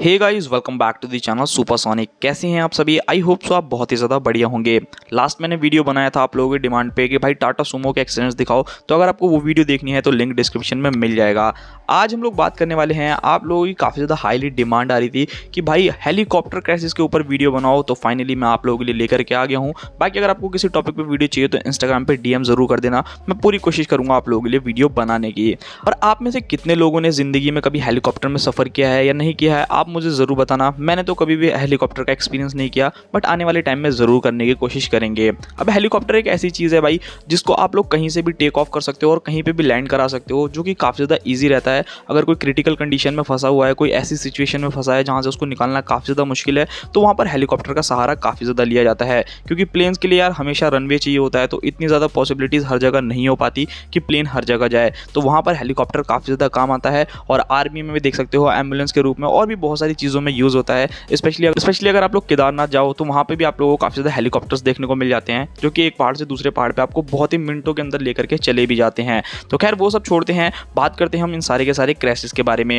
hey guys welcome back to the channel Supersonic कैसे हैं आप सभी आई होप सो आप बहुत ही ज़्यादा बढ़िया होंगे लास्ट मैंने वीडियो बनाया था आप लोगों के डिमांड पे कि भाई टाटा सुमो के एक्सीडेंट्स दिखाओ तो अगर आपको वो वीडियो देखनी है तो लिंक डिस्क्रिप्शन में मिल जाएगा आज हम लोग बात करने वाले हैं आप लोगों की काफ़ी ज़्यादा हाईली डिमांड आ रही थी कि भाई हेलीकॉप्टर क्राइसिस के ऊपर वीडियो बनाओ तो फाइनली मैं आप लोगों के लिए लेकर के आ गया हूँ बाकी अगर आपको किसी टॉपिक पर वीडियो चाहिए तो इंस्टाग्राम पर डी ज़रूर कर देना मैं पूरी कोशिश करूँगा आप लोगों के लिए वीडियो बनाने की और आप में से कितने लोगों ने ज़िंदगी में कभी हेलीकॉप्टर में सफ़र किया है या नहीं किया है आप मुझे ज़रूर बताना मैंने तो कभी भी हेलीकॉप्टर का एक्सपीरियंस नहीं किया बट आने वाले टाइम में ज़रूर करने की कोशिश करेंगे अब हेलीकॉप्टर एक ऐसी चीज़ है भाई जिसको आप लोग कहीं से भी टेक ऑफ कर सकते हो और कहीं पर भी लैंड करा सकते हो जो कि काफ़ी ज़्यादा ईजी रहता है अगर कोई क्रिटिकल कंडीशन में फंसा हुआ है कोई ऐसी सिचुएशन में फंसा है जहाँ से उसको निकालना काफ़ी ज़्यादा मुश्किल है तो वहाँ पर हेलीकॉप्टर का सहारा काफ़ी ज़्यादा लिया जाता है क्योंकि प्लेन्स के लिए यार हमेशा रनवे चाहिए होता है तो इतनी ज़्यादा पॉसिबिलिटीज़ हर जगह नहीं हो पाती कि प्लेन हर जगह जाए तो वहाँ पर हेलीकॉप्टर काफ़ी ज़्यादा काम आता है और आर्मी में भी देख सकते हो एम्बुलेंस के रूप में और भी बहुत बहुत सारी चीज़ों में यूज़ होता है स्पेशली स्पेशली अगर आप लोग केदारनाथ जाओ तो वहाँ पर भी आप लोगों को काफ़ी ज़्यादा हेलीकॉप्टर्स देखने को मिल जाते हैं जो कि एक पहाड़ से दूसरे पहाड़ पर आपको बहुत ही मिनटों के अंदर लेकर के चले भी जाते हैं तो खैर वो सब छोड़ते हैं बात करते हैं हम इन सारे के सारे क्रैशेज के बारे में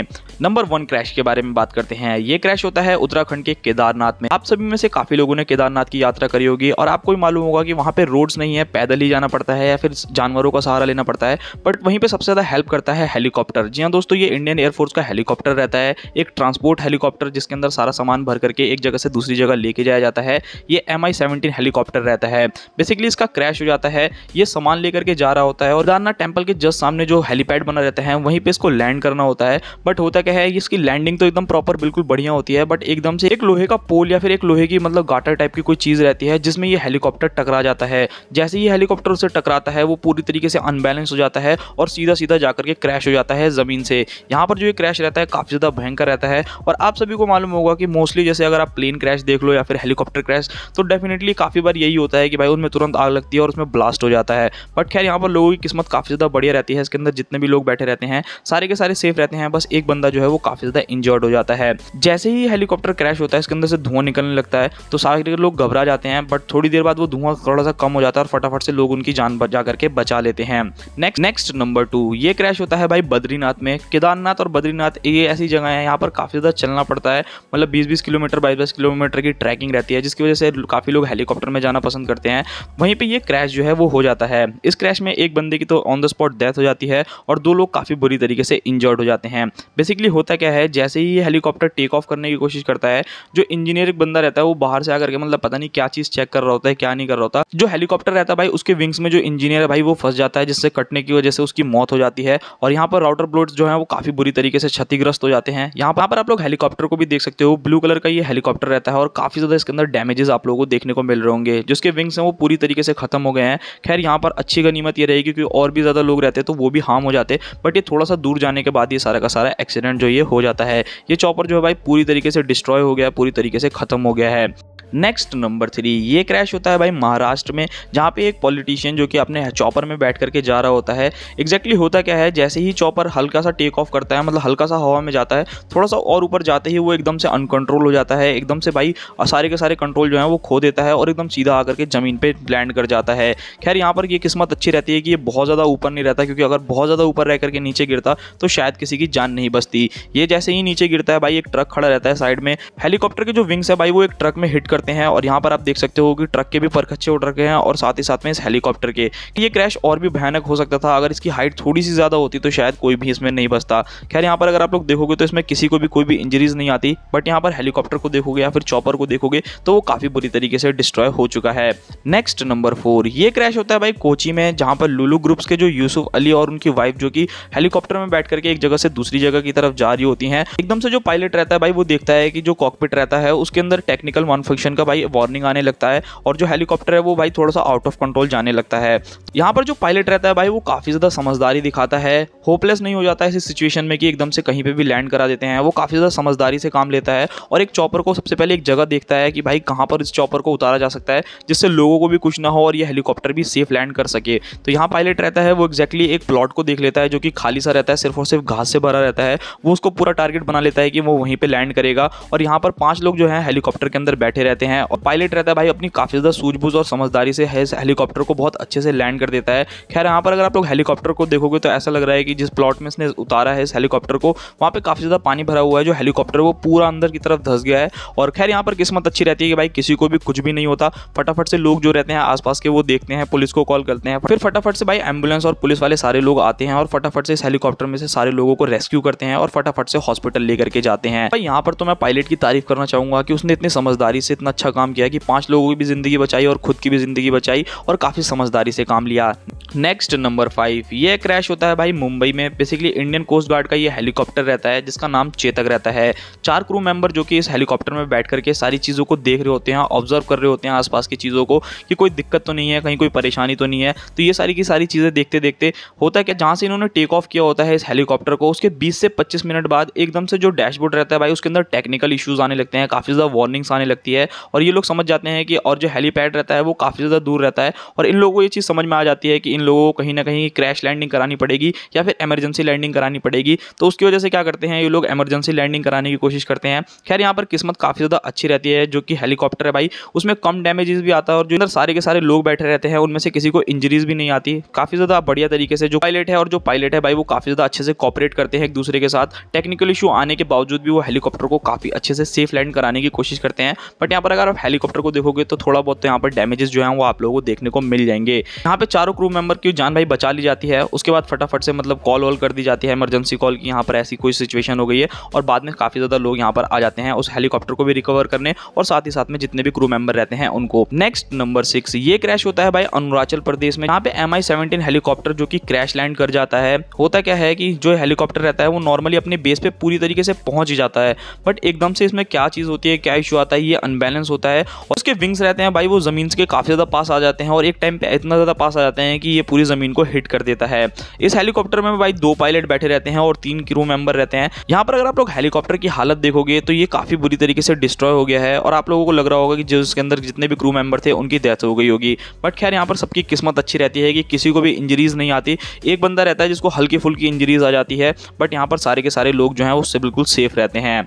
नंबर वन क्रैश के बारे में बात करते हैं ये क्रैश होता है उत्तराखंड के केदारनाथ में आप सभी में से काफ़ी लोगों ने केदारनाथ की यात्रा करी होगी और आपको भी मालूम होगा कि वहाँ पर रोड्स नहीं है पैदल ही जाना पड़ता है या फिर जानवरों का सहारा लेना पड़ता है बट वहीं पर सबसे ज़्यादा हेल्प करता है हेलीकॉप्टर जी हाँ दोस्तों ये इंडियन एयरफोर्स का हेलीकॉप्टर रहता है एक ट्रांसपोर्ट हेलीकॉप्टर जिसके अंदर सारा सामान भर करके एक जगह से दूसरी जगह लेके जाया जाता है ये एम आई सेवनटीन हेलीकॉप्टर रहता है बेसिकली इसका क्रैश हो जाता है ये सामान लेकर के जा रहा होता है और केदारनाथ टेम्पल के जस्ट सामने जो हेलीपैड बना रहता है वहीं पर इसको लैंड करना होता है बट होता क्या है इसकी लैंडिंग तो एकदम प्रॉपर बिल्कुल बढ़िया होती है बट एकदम से एक लोहे का पोल या फिर एक लोहे की मतलब गाटर टाइप की कोई चीज़ रहती है जिसमें ये हेलीकॉप्टर टकरा जाता है जैसे ही हेलीकॉप्टर उसे टकराता है वो पूरी तरीके से अनबैलेंस हो जाता है और सीधा सीधा जाकर के क्रैश हो जाता है ज़मीन से यहाँ पर जो ये क्रैश रहता है काफ़ी ज़्यादा भयंकर रहता है और पर आप सभी को मालूम होगा कि मोस्टली जैसे अगर आप प्लेन क्रैश देख लो या फिर हेलीकॉप्टर क्रैश तो डेफिनेटली काफ़ी बार यही होता है कि भाई उनमें तुरंत आग लगती है और उसमें ब्लास्ट हो जाता है बट खैर यहाँ पर लोगों की किस्मत काफ़ी ज़्यादा बढ़िया रहती है इसके अंदर जितने भी लोग बैठे रहते हैं सारे के सारे सेफ रहते हैं बस एक बंदा जो है वो काफ़ी ज़्यादा इंजर्ड हो जाता है जैसे ही हेलीकॉप्टर क्रैश होता है इसके अंदर से धुआं निकलने लगता है तो सारे लोग घबरा जाते हैं बट थोड़ी देर बाद वो धुआं थोड़ा सा कम हो जाता है और फटाफट से लोग उनकी जान बचा करके बचा लेते हैं नेक्स्ट नेक्स्ट नंबर टू ये क्रैश होता है भाई बद्रीनाथ में केदारनाथ और बद्रीनाथ ये ऐसी जगह है यहाँ पर काफ़ी ज़्यादा चलना पड़ता है मतलब बीस बीस किलोमीटर बाईस बाईस किलोमीटर की ट्रैकिंग रहती है जिसकी वजह से काफ़ी लोग हेलीकॉप्टर में जाना पसंद करते हैं वहीं पर यह क्रैश जो है वो हो जाता है इस क्रैश में एक बंदे की तो ऑन द स्पॉट डेथ हो जाती है और दो लोग काफ़ी बुरी तरीके से इंजर्ड हो जाते हैं बेसिकली होता क्या है जैसे ही ये हेलीकॉप्टर टेक ऑफ करने की कोशिश करता है जो इंजीनियर एक बंदा रहता है वो बाहर से आकर के मतलब पता नहीं क्या चीज़ चेक कर रहा होता है क्या नहीं कर रहा होता जो हेलीकॉप्टर रहता है भाई उसके विंग्स में जो इंजीनियर है भाई वो फंस जाता है जिससे कटने की वजह से उसकी मौत हो जाती है और यहाँ पर राउटर ब्लोड जो है वो काफ़ी बुरी तरीके से क्षतिग्रस्त हो जाते हैं यहाँ पर आप लोग हेलीकॉप्टर को भी देख सकते हो ब्लू कलर का ये हेलीकॉप्टर रहता है और काफ़ी ज़्यादा इसके अंदर डैमेजेस आप लोगों को देखने को मिल रहे होंगे जिसके विंग्स हैं वो पूरी तरीके से खत्म हो गए हैं खैर यहाँ पर अच्छी गनीमत ये रहेगी क्योंकि और भी ज़्यादा लोग रहते तो वो भी हार्म हो जाते बट ये थोड़ा सा दूर जाने के बाद ये सारा का सारा एक्सीडेंट जो ये हो जाता है ये चॉपर जो है भाई पूरी तरीके से डिस्ट्रॉय हो गया पूरी तरीके से खत्म हो गया है नेक्स्ट नंबर थ्री ये क्रैश होता है भाई महाराष्ट्र में जहाँ पे एक पॉलिटिशियन जो कि अपने चॉपर में बैठ करके जा रहा होता है एग्जैक्टली exactly होता क्या है जैसे ही चॉपर हल्का सा टेक ऑफ करता है मतलब हल्का सा हवा में जाता है थोड़ा सा और ऊपर जाते ही वो एकदम से अनकंट्रोल हो जाता है एकदम से भाई सारे के सारे कंट्रोल जो है वो खो देता है और एकदम सीधा आकर के ज़मीन पर लैंड कर जाता है खैर यहाँ पर ये किस्मत अच्छी रहती है कि ये बहुत ज़्यादा ऊपर नहीं रहता क्योंकि अगर बहुत ज़्यादा ऊपर रह करके नीचे गिरता तो शायद किसी की जान नहीं बचती ये जैसे ही नीचे गिरता है भाई एक ट्रक खड़ा रहता है साइड में हेलीकॉप्टर के जो विंग्स है भाई वो एक ट्रक में हिट करता करते हैं और यहाँ पर आप देख सकते हो कि ट्रक के भी परखच्चे उड़ रखे हैं और साथ ही साथ में इस हेलीकॉप्टर के कि ये क्रैश और भी भयानक हो सकता था अगर इसकी हाइट थोड़ी सी ज़्यादा होती तो शायद कोई भी इसमें नहीं बसता खैर यहाँ पर अगर आप लोग देखोगे तो इसमें किसी को भी कोई भी इंजरीज नहीं आती बट यहाँ पर हेलीकॉप्टर को देखोगे या फिर चॉपर को देखोगे तो वो काफ़ी बुरी तरीके से डिस्ट्रॉय हो चुका है नेक्स्ट नंबर फोर ये क्रैश होता है भाई कोची में जहाँ पर लुलू ग्रुप्स के जो यूसुफ अली और उनकी वाइफ जो कि हेलीकॉप्टर में बैठ करके एक जगह से दूसरी जगह की तरफ जा रही होती हैं एकदम से जो पायलट रहता है भाई वो देखता है कि जो कॉकपिट रहता है उसके अंदर टेक्निकल फंक्शन कैप्टन का भाई वार्निंग आने लगता है और जो हेलीकॉप्टर है वो भाई थोड़ा सा आउट ऑफ कंट्रोल जाने लगता है यहाँ पर जो पायलट रहता है भाई वो काफ़ी ज़्यादा समझदारी दिखाता है होपलेस नहीं हो जाता है इस सिचुएशन में कि एकदम से कहीं पर भी लैंड करा देते हैं वो काफ़ी ज़्यादा समझदारी से काम लेता है और एक चॉपर को सबसे पहले एक जगह देखता है कि भाई कहाँ पर इस चॉपर को उतारा जा सकता है जिससे लोगों को भी कुछ ना हो और ये हेलीकॉप्टर भी सेफ लैंड कर सके तो यहाँ पायलट रहता है वो एक्जैक्टली एक प्लॉट को देख लेता है जो कि खाली सा रहता है सिर्फ और सिर्फ घास से भरा रहता है वो उसको पूरा टारगेट बना लेता है कि वो वहीं पर लैंड करेगा और यहाँ पर पांच लोग जो है हेलीकॉप्टर के अंदर बैठे रहते हैं जाते हैं और पायलट रहता है भाई अपनी काफ़ी ज़्यादा सूझबूझ और समझदारी से हेलीकॉप्टर को बहुत अच्छे से लैंड कर देता है खैर यहाँ पर अगर आप लोग हेलीकॉप्टर को देखोगे तो ऐसा लग रहा है कि जिस प्लॉट में इसने उतारा है इस हेलीकॉप्टर को वहाँ पर काफ़ी ज़्यादा पानी भरा हुआ है जो हेलीकॉप्टर वो पूरा अंदर की तरफ धस गया है और खैर यहाँ पर किस्मत अच्छी रहती है कि भाई किसी को भी कुछ भी नहीं होता फटाफट से लोग जो रहते हैं आसपास के वो देखते हैं पुलिस को कॉल करते हैं फिर फटाफट से भाई एम्बुलेंस और पुलिस वाले सारे लोग आते हैं और फटाफट से इस हेलीकॉप्टर में से सारे लोगों को रेस्क्यू करते हैं और फटाफट से हॉस्पिटल लेकर के जाते हैं भाई यहाँ पर तो मैं पायलट की तारीफ करना चाहूंगा कि उसने इतनी समझदारी से इतना अच्छा काम किया कि पाँच लोगों की भी ज़िंदगी बचाई और खुद की भी ज़िंदगी बचाई और काफ़ी समझदारी से काम लिया नेक्स्ट नंबर फाइव ये क्रैश होता है भाई मुंबई में बेसिकली इंडियन कोस्ट गार्ड का ये हेलीकॉप्टर रहता है जिसका नाम चेतक रहता है चार क्रू मेंबर जो कि इस हेलीकॉप्टर में बैठ करके सारी चीज़ों को देख रहे होते हैं ऑब्जर्व कर रहे होते हैं आसपास की चीज़ों को कि कोई दिक्कत तो नहीं है कहीं कोई परेशानी तो नहीं है तो ये सारी की सारी चीज़ें देखते देखते होता है क्या जहाँ से इन्होंने टेक ऑफ किया होता है इस हेलीकॉप्टर को उसके बीस से पच्चीस मिनट बाद एकदम से जो डैशबोर्ड रहता है भाई उसके अंदर टेक्निकल इशूज़ आने लगते हैं काफ़ी ज़्यादा वार्निंग्स आने लगती है और ये लोग समझ जाते हैं कि और जो हेलीपैड रहता है वो काफ़ी ज़्यादा दूर रहता है और इन लोगों को ये चीज़ समझ में आ जाती है कि इन लोगों को कहीं ना कहीं क्रैश लैंडिंग करानी पड़ेगी या फिर एमरजेंसी लैंडिंग करानी पड़ेगी तो उसकी वजह से क्या करते हैं ये लोग एमरजेंसी लैंडिंग कराने की कोशिश करते हैं खैर यहाँ पर किस्मत काफ़ी ज़्यादा अच्छी रहती है जो कि हेलीकॉप्टर है भाई उसमें कम डैमेजेस भी आता है और जो इधर सारे के सारे लोग बैठे रहते हैं उनमें से किसी को इंजरीज भी नहीं आती काफ़ी ज़्यादा बढ़िया तरीके से जो पायलट है और जो पायलट है भाई वो काफ़ी ज़्यादा अच्छे से कॉपरेट करते हैं एक दूसरे के साथ टेक्निकल इशू आने के बावजूद भी वो हेलीकॉप्टर को काफ़ी अच्छे से सेफ लैंड कराने की कोशिश करते हैं बट यहाँ यहाँ पर अगर आप हेलीकॉप्टर को देखोगे तो थोड़ा बहुत तो यहाँ पर डैमेजेस जो है वो आप लोगों को देखने को मिल जाएंगे यहाँ पे चारों क्रू मेंबर की जान भाई बचा ली जाती है उसके बाद फटाफट से मतलब कॉल वॉल कर दी जाती है इमरजेंसी कॉल की यहाँ पर ऐसी कोई सिचुएशन हो गई है और बाद में काफ़ी ज़्यादा लोग यहाँ पर आ जाते हैं उस हेलीकॉप्टर को भी रिकवर करने और साथ ही साथ में जितने भी क्रू मेंबर रहते हैं उनको नेक्स्ट नंबर सिक्स ये क्रैश होता है भाई अरुणाचल प्रदेश में यहाँ पे एम आई सेवनटीन हेलीकॉप्टर जो की क्रैश लैंड कर जाता है होता क्या है कि जो हेलीकॉप्टर रहता है वो नॉर्मली अपने बेस पे पूरी तरीके से पहुंच ही जाता है बट एकदम से इसमें क्या चीज़ होती है क्या इशू आता है ये अनबैलेंस बैलेंस होता है और उसके विंग्स रहते हैं भाई वो ज़मीन के काफ़ी ज़्यादा पास आ जाते हैं और एक टाइम पे इतना ज़्यादा पास आ जाते हैं कि ये पूरी ज़मीन को हिट कर देता है इस हेलीकॉप्टर में भाई दो पायलट बैठे रहते हैं और तीन क्रू मेंबर रहते हैं यहाँ पर अगर आप लोग हेलीकॉप्टर की हालत देखोगे तो ये काफ़ी बुरी तरीके से डिस्ट्रॉय हो गया है और आप लोगों को लग रहा होगा कि जिसके अंदर जितने भी क्रू मेंबर थे उनकी डेथ हो गई होगी बट खैर यहाँ पर सबकी किस्मत अच्छी रहती है कि किसी को भी इंजरीज नहीं आती एक बंदा रहता है जिसको हल्की फुल्की इंजरीज आ जाती है बट यहाँ पर सारे के सारे लोग जो हैं उससे बिल्कुल सेफ रहते हैं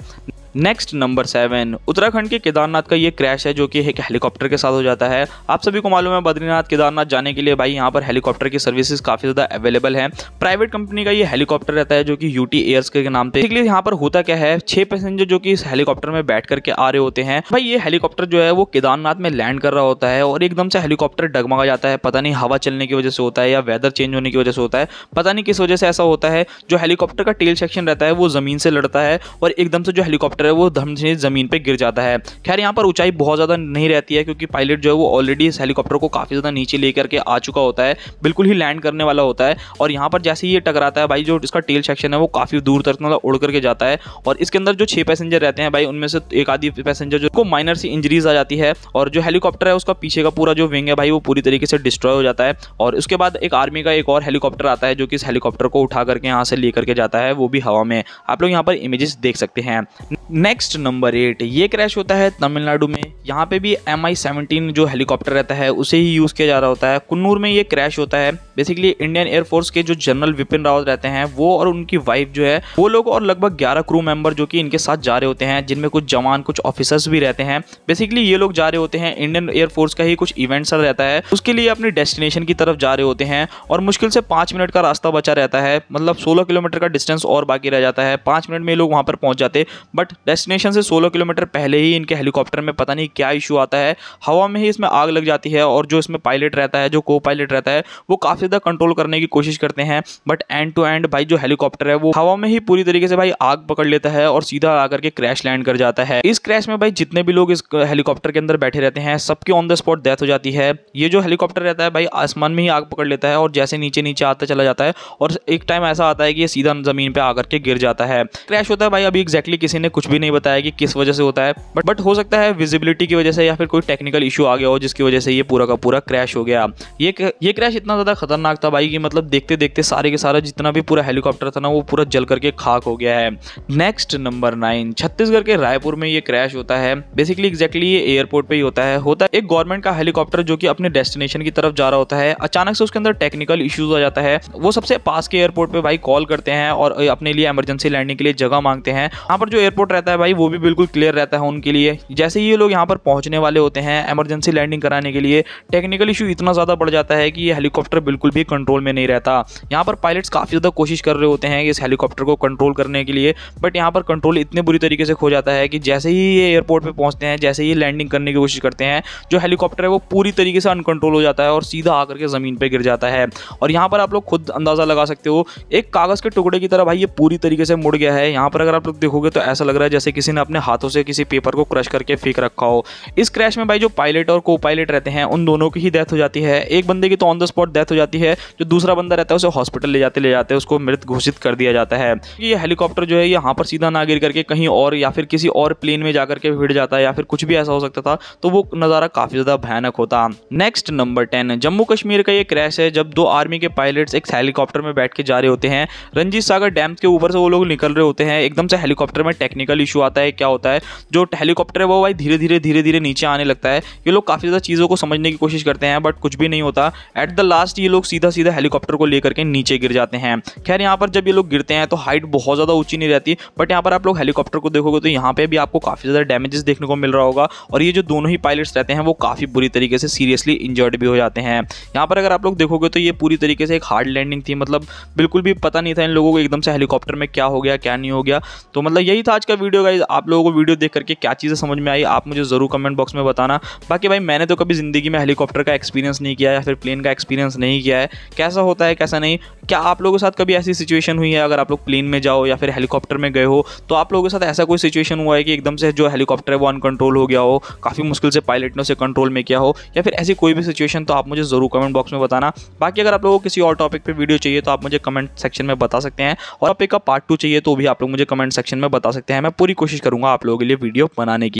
नेक्स्ट नंबर सेवन उत्तराखंड के केदारनाथ का ये क्रैश है जो कि एक हेलीकॉप्टर के साथ हो जाता है आप सभी को मालूम है बद्रीनाथ केदारनाथ जाने के लिए भाई यहाँ पर हेलीकॉप्टर की सर्विसेज काफी ज्यादा अवेलेबल है प्राइवेट कंपनी का ये हेलीकॉप्टर रहता है जो कि यूटी एयर्स के नाम पे इसलिए यहाँ पर होता क्या है छह पैसेंजर जो कि इस हेलीकॉप्टर में बैठ करके आ रहे होते हैं भाई ये हेलीकॉप्टर जो है वो केदारनाथ में लैंड कर रहा होता है और एकदम से हेलीकॉप्टर डगमगा जाता है पता नहीं हवा चलने की वजह से होता है या वेदर चेंज होने की वजह से होता है पता नहीं किस वजह से ऐसा होता है जो हेलीकॉप्टर का टेल सेक्शन रहता है वो जमीन से लड़ता है और एकदम से जो हेलीकॉप्टर है वो धम से ज़मीन पर गिर जाता है खैर यहाँ पर ऊंचाई बहुत ज़्यादा नहीं रहती है क्योंकि पायलट जो है वो ऑलरेडी इस हेलीकॉप्टर को काफ़ी ज़्यादा नीचे लेकर के आ चुका होता है बिल्कुल ही लैंड करने वाला होता है और यहाँ पर जैसे ही ये टकराता है भाई जो इसका टेल सेक्शन है वो काफ़ी दूर तक मतलब उड़ करके जाता है और इसके अंदर जो छः पैसेंजर रहते हैं भाई उनमें से एक आधी पैसेंजर जो माइनर सी इंजरीज आ जाती है और जो हेलीकॉप्टर है उसका पीछे का पूरा जो विंग है भाई वो पूरी तरीके से डिस्ट्रॉय हो जाता है और उसके बाद एक आर्मी का एक और हेलीकॉप्टर आता है जो कि इस हेलीकॉप्टर को उठा करके यहाँ से लेकर के जाता है वो भी हवा में आप लोग यहाँ पर इमेजेस देख सकते हैं नेक्स्ट नंबर एट ये क्रैश होता है तमिलनाडु में यहाँ पे भी एम आई सेवनटीन जो हेलीकॉप्टर रहता है उसे ही यूज़ किया जा रहा होता है कन्नूर में ये क्रैश होता है बेसिकली इंडियन एयरफोर्स के जो जनरल विपिन रावत रहते हैं वो और उनकी वाइफ जो है वो लोग और लगभग ग्यारह क्रू मेंबर जो कि इनके साथ जा रहे होते हैं जिनमें कुछ जवान कुछ ऑफिसर्स भी रहते हैं बेसिकली ये लोग जा रहे होते हैं इंडियन एयरफोर्स का ही कुछ इवेंट सर रहता है उसके लिए अपने डेस्टिनेशन की तरफ जा रहे होते हैं और मुश्किल से पाँच मिनट का रास्ता बचा रहता है मतलब सोलह किलोमीटर का डिस्टेंस और बाकी रह जाता है पाँच मिनट में ये लोग वहाँ पर पहुँच जाते बट डेस्टिनेशन से 16 किलोमीटर पहले ही इनके हेलीकॉप्टर में पता नहीं क्या इशू आता है हवा में ही इसमें आग लग जाती है और जो इसमें पायलट रहता है जो को पायलट रहता है वो काफ़ी ज़्यादा कंट्रोल करने की कोशिश करते हैं बट एंड टू एंड भाई जो हेलीकॉप्टर है वो हवा में ही पूरी तरीके से भाई आग पकड़ लेता है और सीधा आकर के क्रैश लैंड कर जाता है इस क्रैश में भाई जितने भी लोग इस हेलीकॉप्टर के अंदर बैठे रहते हैं सबकी ऑन द स्पॉट डेथ हो जाती है ये जो हेलीकॉप्टर रहता है भाई आसमान में ही आग पकड़ लेता है और जैसे नीचे नीचे आता चला जाता है और एक टाइम ऐसा आता है कि ये सीधा ज़मीन पर आकर के गिर जाता है क्रैश होता है भाई अभी एक्जैक्टली किसी ने कुछ भी भी नहीं बताया कि किस वजह से होता है बट बट हो सकता है विजिबिलिटी की वजह से या फिर कोई टेक्निकल इशू आ गया हो जिसकी वजह से ये पूरा का पूरा क्रैश हो गया ये ये क्रैश इतना ज़्यादा खतरनाक था भाई कि मतलब देखते देखते सारे के सारा जितना भी पूरा हेलीकॉप्टर था ना वो पूरा जल करके खाक हो गया है नेक्स्ट नंबर नाइन छत्तीसगढ़ के रायपुर में ये क्रैश होता है बेसिकली एग्जैक्टली ये एयरपोर्ट पर ही होता है होता है एक गवर्नमेंट का हेलीकॉप्टर जो कि अपने डेस्टिनेशन की तरफ जा रहा होता है अचानक से उसके अंदर टेक्निकल इशूज आ जाता है वो सबसे पास के एयरपोर्ट पर भाई कॉल करते हैं और अपने लिए एमरजेंसी लैंडिंग के लिए जगह मांगते हैं वहाँ पर जो एयरपोर्ट रहता है रहता है भाई वो भी बिल्कुल क्लियर रहता है उनके लिए जैसे ये लोग यहाँ पर पहुँचने वाले होते हैं एमरजेंसी लैंडिंग कराने के लिए टेक्निकल इशू इतना ज़्यादा बढ़ जाता है कि ये हेलीकॉप्टर बिल्कुल भी कंट्रोल में नहीं रहता यहाँ पर पायलट्स काफ़ी ज़्यादा कोशिश कर रहे होते हैं इस हेलीकॉप्टर को कंट्रोल करने के लिए बट यहाँ पर कंट्रोल इतने बुरी तरीके से खो जाता है कि जैसे ही ये एयरपोर्ट पर पहुँचते हैं जैसे ही लैंडिंग करने की कोशिश करते हैं जो हेलीकॉप्टर है वो पूरी तरीके से अनकंट्रोल हो जाता है और सीधा आकर के ज़मीन पर गिर जाता है और यहाँ पर आप लोग खुद अंदाज़ा लगा सकते हो एक कागज़ के टुकड़े की तरह भाई ये पूरी तरीके से मुड़ गया है यहाँ पर अगर आप लोग देखोगे तो ऐसा लग रहा है जैसे किसी ने अपने हाथों से किसी पेपर को क्रश करके फेंक रखा हो इस क्रैश में भाई जो पायलट और को पायलट रहते हैं उन दोनों की ही डेथ हो जाती है एक बंदे की तो ऑन द स्पॉट डेथ हो जाती है जो दूसरा बंदा रहता है उसे हॉस्पिटल ले जाते ले जाते उसको मृत घोषित कर दिया जाता है ये हेलीकॉप्टर जो है यहाँ पर सीधा ना गिर करके कहीं और या फिर किसी और प्लेन में जाकर के भिड़ जाता है या फिर कुछ भी ऐसा हो सकता था तो वो नज़ारा काफ़ी ज़्यादा भयानक होता next number ten Jammu Kashmir का ये क्रैश है जब दो आर्मी के पायलट्स एक हेलीकॉप्टर में बैठ के जा रहे होते हैं रंजीत सागर डैम के ऊपर से वो लोग निकल रहे होते हैं एकदम से हेलीकॉप्टर में टेक्निकल सिग्नल इशू आता है क्या होता है जो हेलीकॉप्टर है वो भाई धीरे धीरे धीरे धीरे नीचे आने लगता है ये लोग काफ़ी ज़्यादा चीज़ों को समझने की कोशिश करते हैं बट कुछ भी नहीं होता एट द लास्ट ये लोग सीधा सीधा हेलीकॉप्टर को लेकर के नीचे गिर जाते हैं खैर यहाँ पर जब ये लोग गिरते हैं तो हाइट बहुत ज़्यादा ऊँची नहीं रहती बट यहाँ पर आप लोग हेलीकॉप्टर को देखोगे तो यहाँ पर भी आपको काफ़ी ज़्यादा डैमेजेस देखने को मिल रहा होगा और ये जो दोनों ही पायलट्स रहते हैं वो काफ़ी बुरी तरीके से सीरियसली इंजर्ड भी हो जाते हैं यहाँ पर अगर आप लोग देखोगे तो ये पूरी तरीके से एक हार्ड लैंडिंग थी मतलब बिल्कुल भी पता नहीं था इन लोगों को एकदम से हेलीकॉप्टर में क्या हो गया क्या नहीं हो गया तो मतलब यही था आज का वीडियो गाइज आप लोगों को वीडियो देख करके क्या चीज़ें समझ में आई आप मुझे ज़रूर कमेंट बॉक्स में बताना बाकी भाई मैंने तो कभी ज़िंदगी में हेलीकॉप्टर का एक्सपीरियंस नहीं किया या फिर प्लेन का एक्सपीरियंस नहीं किया है कैसा होता है कैसा नहीं क्या आप लोगों के साथ कभी ऐसी सिचुएशन हुई है अगर आप लोग प्लेन में जाओ या फिर हेलीकॉप्टर में गए हो तो आप लोगों के साथ ऐसा कोई सिचुएशन हुआ है कि एकदम से जो हेलीकॉप्टर है वो अनकंट्रोल हो गया हो काफ़ी मुश्किल से पायलट ने उसे कंट्रोल में किया हो या फिर ऐसी कोई भी सिचुएशन तो आप मुझे ज़रूर कमेंट बॉक्स में बताना बाकी अगर आप लोगों को किसी और टॉपिक पर वीडियो चाहिए तो आप मुझे कमेंट सेक्शन में बता सकते हैं और टॉपिक का पार्ट टू चाहिए तो भी आप लोग मुझे कमेंट सेक्शन में बता सकते हैं मैं पूरी कोशिश करूँगा आप लोगों के लिए वीडियो बनाने की